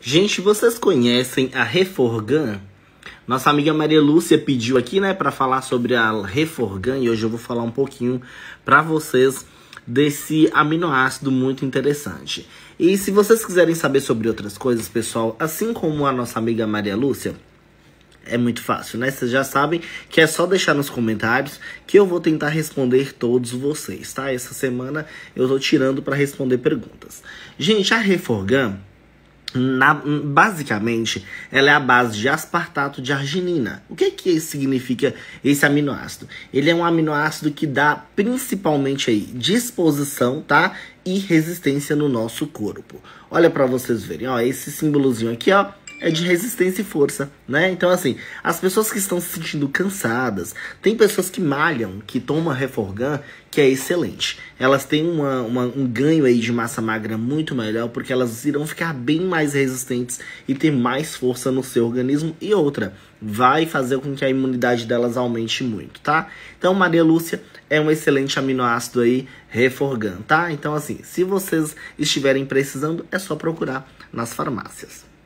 Gente, vocês conhecem a Reforgan? Nossa amiga Maria Lúcia pediu aqui, né, para falar sobre a Reforgan e hoje eu vou falar um pouquinho para vocês desse aminoácido muito interessante. E se vocês quiserem saber sobre outras coisas, pessoal, assim como a nossa amiga Maria Lúcia, é muito fácil, né? Vocês já sabem que é só deixar nos comentários que eu vou tentar responder todos vocês, tá? Essa semana eu tô tirando para responder perguntas. Gente, a Reforgan na, basicamente, ela é a base de aspartato de arginina. O que é que significa esse aminoácido? Ele é um aminoácido que dá principalmente aí disposição, tá? E resistência no nosso corpo. Olha para vocês verem, ó, esse símbolozinho aqui, ó, é de resistência e força, né? Então, assim, as pessoas que estão se sentindo cansadas, tem pessoas que malham, que tomam Reforgan, que é excelente. Elas têm uma, uma, um ganho aí de massa magra muito melhor, porque elas irão ficar bem mais resistentes e ter mais força no seu organismo. E outra, vai fazer com que a imunidade delas aumente muito, tá? Então, Maria Lúcia é um excelente aminoácido aí, Reforgan, tá? Então, assim, se vocês estiverem precisando, é só procurar nas farmácias.